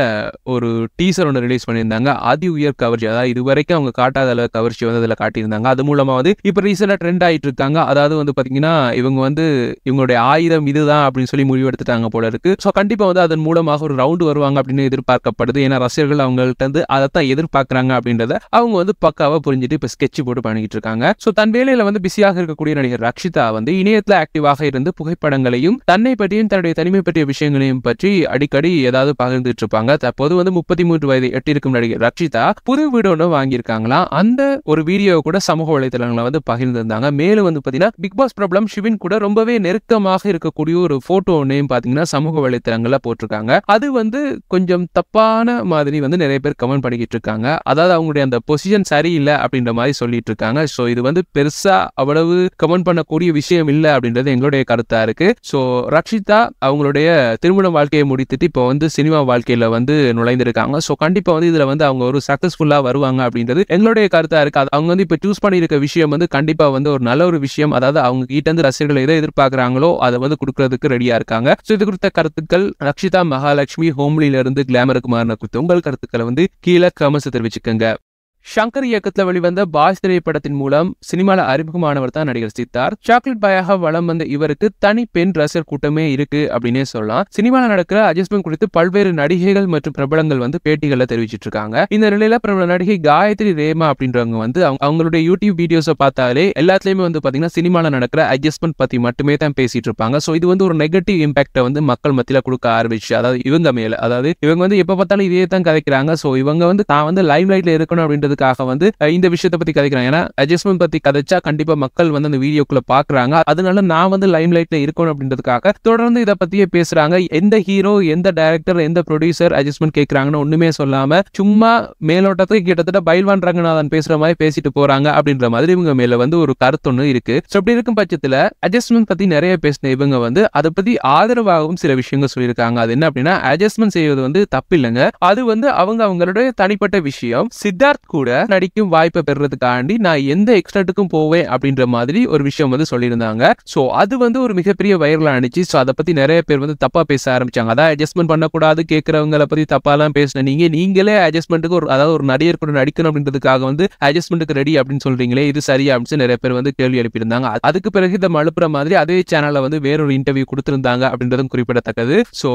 ஒரு டீசர் ஒன்று ரிலீஸ் பண்ணியிருந்தாங்க அதி உயர் கவர்ச்சி அதாவது இதுவரைக்கும் அவங்க காட்டாத அளவு கவர்ச்சி வந்து அதுல காட்டியிருந்தாங்க அது மூலமா வந்து இப்ப ரீசென்ட் ரீசெண்டாக ட்ரெண்ட் ஆகிட்டு இருக்காங்க அதாவது வந்து பார்த்தீங்கன்னா இவங்க வந்து இவங்களுடைய ஆயுதம் இதுதான் அப்படின்னு சொல்லி முடிவெடுத்துட்டாங்க போல இருக்கு ஸோ கண்டிப்பாக வந்து அதன் மூலமாக ஒரு ரவுண்டு வருவாங்க அப்படின்னு எதிர்பார்க்கப்படுது ஏன்னா ரசிகர்கள் அவங்கள்ட்ட வந்து அதைத்தான் எதிர்பார்க்குறாங்க அப்படின்றத அவங்க வந்து பக்காவாக புரிஞ்சுட்டு இப்போ ஸ்கெட்ச் போட்டு பண்ணிக்கிட்டு இருக்காங்க ஸோ தன் வேலையில் வந்து பிஸியாக இருக்கக்கூடிய நடிகர் ரக்ஷிதா வந்து இணையத்தில் ஆக்டிவாக இருந்து புகைப்படங்களையும் தன்னை பற்றியும் தன்னுடைய தனிமை பற்றிய விஷயங்களையும் பற்றி அடிக்கடி ஏதாவது பகிர்ந்துட்டு இருப்பாங்க தற்போது வந்து முப்பத்தி மூன்று வயது எட்டிருக்கும் நடிகர் ரக்ஷிதா புது வீடு ஒன்று வாங்கியிருக்காங்களா அந்த ஒரு வீடியோ கூட சமூக வலைதளங்களை வந்து பகிர்ந்து இருந்திருந்தாங்க மேலும் வந்து பார்த்தீங்கன்னா பிக் பாஸ் பிரபலம் சிவின் கூட ரொம்பவே நெருக்கமாக இருக்கக்கூடிய ஒரு போட்டோ நேம் பார்த்தீங்கன்னா சமூக வலைத்தளங்கள்ல போட்டிருக்காங்க அது வந்து கொஞ்சம் தப்பான மாதிரி வந்து நிறைய பேர் கமெண்ட் பண்ணிக்கிட்டு இருக்காங்க அதாவது அவங்களுடைய அந்த பொசிஷன் சரியில்லை அப்படின்ற மாதிரி சொல்லிட்டு இருக்காங்க ஸோ இது வந்து பெருசா அவ்வளவு கமெண்ட் பண்ணக்கூடிய விஷயம் இல்லை அப்படின்றது எங்களுடைய கருத்தா இருக்கு ஸோ ரக்ஷிதா அவங்களுடைய திருமண வாழ்க்கையை முடித்துட்டு இப்போ வந்து சினிமா வாழ்க்கையில வந்து நுழைந்திருக்காங்க ஸோ கண்டிப்பா வந்து இதுல வந்து அவங்க ஒரு சக்சஸ்ஃபுல்லா வருவாங்க அப்படின்றது எங்களுடைய கருத்தா இருக்கு அவங்க வந்து இப்போ சூஸ் பண்ணியிருக்க விஷயம் வந்து கண்டிப்பா கண்டிப்பா வந்து ஒரு நல்ல ஒரு விஷயம் அதாவது அவங்க கிட்ட இருந்து ரசிகர்கள் எதை எதிர்பார்க்கிறாங்களோ அதை வந்து கொடுக்கறதுக்கு ரெடியா இருக்காங்க ஸோ இது குறித்த கருத்துக்கள் ரக்ஷிதா மகாலட்சுமி இருந்து கிளாமருக்கு மாறின குறித்து உங்கள் கருத்துக்களை வந்து கீழே கமெண்ட்ஸ் தெரிவிச்சுக்கோங்க ஷங்கர் இயக்கத்தில் வெளிவந்த பாய் திரைப்படத்தின் மூலம் சினிமாவில் அறிமுகமானவர் தான் நடிகர் சித்தார் சாக்லேட் பாயாக வளம் வந்த இவருக்கு தனி பெண் ரசிகர் கூட்டமே இருக்கு அப்படின்னே சொல்லலாம் சினிமாவில் நடக்கிற அட்ஜஸ்ட்மெண்ட் குறித்து பல்வேறு நடிகைகள் மற்றும் பிரபலங்கள் வந்து பேட்டிகளில் தெரிவிச்சிட்டு இருக்காங்க இந்த நிலையில பிரபல நடிகை காயத்ரி ரேமா அப்படின்றவங்க வந்து அவங்களுடைய யூடியூப் வீடியோஸை பார்த்தாலே எல்லாத்துலயுமே வந்து பாத்தீங்கன்னா சினிமாவில் நடக்கிற அட்ஜஸ்ட்மெண்ட் பத்தி மட்டுமே தான் பேசிட்டு இருப்பாங்க ஸோ இது வந்து ஒரு நெகட்டிவ் இம்பாக்டை வந்து மக்கள் மத்தியில் கொடுக்க ஆரம்பிச்சு அதாவது இவங்க மேல அதாவது இவங்க வந்து எப்ப பார்த்தாலும் இதே தான் கதைக்கிறாங்க ஸோ இவங்க வந்து தான் வந்து லைம் லைட்ல இருக்கணும் அப்படின்றது அப்படின்றதுக்காக வந்து இந்த விஷயத்தை பத்தி கதைக்கிறேன் ஏன்னா அட்ஜஸ்ட்மெண்ட் பத்தி கதைச்சா கண்டிப்பா மக்கள் வந்து அந்த வீடியோக்குள்ள பாக்குறாங்க அதனால நான் வந்து லைம் லைட்ல இருக்கணும் அப்படின்றதுக்காக தொடர்ந்து இதை பத்தியே பேசுறாங்க எந்த ஹீரோ எந்த டைரக்டர் எந்த ப்ரொடியூசர் அட்ஜஸ்ட்மெண்ட் கேட்கறாங்கன்னு ஒண்ணுமே சொல்லாம சும்மா மேலோட்டத்துக்கு கிட்டத்தட்ட பயில்வான் ரங்கநாதன் பேசுற மாதிரி பேசிட்டு போறாங்க அப்படின்ற மாதிரி இவங்க மேல வந்து ஒரு கருத்து கருத்தொன்னு இருக்கு அப்படி இருக்கும் பட்சத்துல அட்ஜஸ்ட்மெண்ட் பத்தி நிறைய பேசின இவங்க வந்து அதை பத்தி ஆதரவாகவும் சில விஷயங்கள் சொல்லியிருக்காங்க அது என்ன அப்படின்னா அட்ஜஸ்ட்மெண்ட் செய்வது வந்து தப்பு இல்லைங்க அது வந்து அவங்க அவங்களுடைய தனிப்பட்ட விஷயம் சித்தார்த் கூட கூட நடிக்கும் வாய்ப்பை பெறதுக்காண்டி நான் எந்த எக்ஸ்டர்ட்டுக்கும் போவேன் அப்படின்ற மாதிரி ஒரு விஷயம் வந்து சொல்லியிருந்தாங்க ஸோ அது வந்து ஒரு மிகப்பெரிய வைரல் அனுச்சு ஸோ அதை பற்றி நிறைய பேர் வந்து தப்பா பேச ஆரம்பிச்சாங்க அதான் அட்ஜஸ்ட்மெண்ட் பண்ணக்கூடாது கேட்குறவங்களை பற்றி தப்பாலாம் பேசின நீங்க நீங்களே அட்ஜஸ்ட்மெண்ட்டுக்கு ஒரு அதாவது ஒரு நடிகர் கூட நடிக்கணும் அப்படின்றதுக்காக வந்து அட்ஜஸ்ட்மெண்ட்டுக்கு ரெடி அப்படின்னு சொல்றீங்களே இது சரியா அப்படின்னு நிறைய பேர் வந்து கேள்வி எழுப்பியிருந்தாங்க அதுக்கு பிறகு இந்த மழுப்புற மாதிரி அதே சேனலில் வந்து வேறொரு இன்டர்வியூ கொடுத்துருந்தாங்க அப்படின்றதும் குறிப்பிடத்தக்கது ஸோ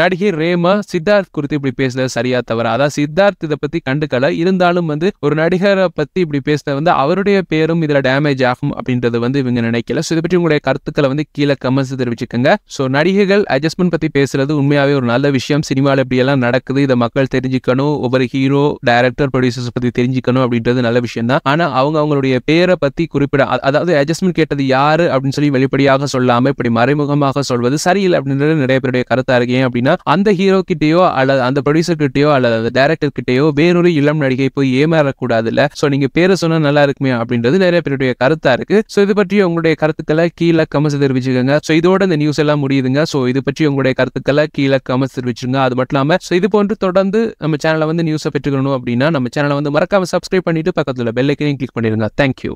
நடிகை ரேமா சித்தார்த் குறித்து இப்படி பேசுறது சரியா தவிர அதான் சித்தார்த் இதை பற்றி கண்டுக்கல இருந்தாலும் வந்து ஒரு நடிகரை பத்தி இப்படி பேசுறது வந்து அவருடைய பேரும் இதுல டேமேஜ் ஆகும் அப்படின்றது வந்து இவங்க நினைக்கல இதை பற்றி உங்களுடைய கருத்துக்களை வந்து கீழே கமெண்ட்ஸ் தெரிவிச்சுக்கோங்க சோ நடிகைகள் அட்ஜஸ்ட்மெண்ட் பத்தி பேசுறது உண்மையாவே ஒரு நல்ல விஷயம் சினிமாவில் எல்லாம் நடக்குது இதை மக்கள் தெரிஞ்சுக்கணும் ஒவ்வொரு ஹீரோ டைரக்டர் ப்ரொடியூசர்ஸ் பத்தி தெரிஞ்சுக்கணும் அப்படின்றது நல்ல விஷயம் தான் ஆனா அவங்க அவங்களுடைய பேரை பத்தி குறிப்பிட அதாவது அட்ஜஸ்ட்மெண்ட் கேட்டது யாரு அப்படின்னு சொல்லி வெளிப்படையாக சொல்லாமல் இப்படி மறைமுகமாக சொல்வது சரியில்லை அப்படின்றது நிறைய பேருடைய கருத்தா இருக்கு அப்படின்னா அந்த ஹீரோ கிட்டேயோ அல்லது அந்த ப்ரொடியூசர் கிட்டேயோ அல்லது டைரக்டர் கிட்டேயோ வேறொரு இளம் நடிகை போய் ஏ ஏமாறக்கூடாதுல்ல ஸோ நீங்க பேரை சொன்னா நல்லா இருக்குமே அப்படின்றது நிறைய பேருடைய கருத்தா இருக்கு ஸோ இது பற்றி உங்களுடைய கருத்துக்களை கீழே கமெண்ட்ஸ் தெரிவிச்சுக்கோங்க ஸோ இதோட இந்த நியூஸ் எல்லாம் முடியுதுங்க ஸோ இது பற்றி உங்களுடைய கருத்துக்களை கீழே கமெண்ட்ஸ் தெரிவிச்சிருங்க அது மட்டும் இல்லாம ஸோ இது போன்று தொடர்ந்து நம்ம சேனலை வந்து நியூஸை பெற்றுக்கணும் அப்படின்னா நம்ம சேனலை வந்து மறக்காம சப்ஸ்கிரைப் பண்ணிட்டு பக்கத்தில் பெல்லைக்கனையும் கிளிக் பண்ணிருங்க தேங்க்யூ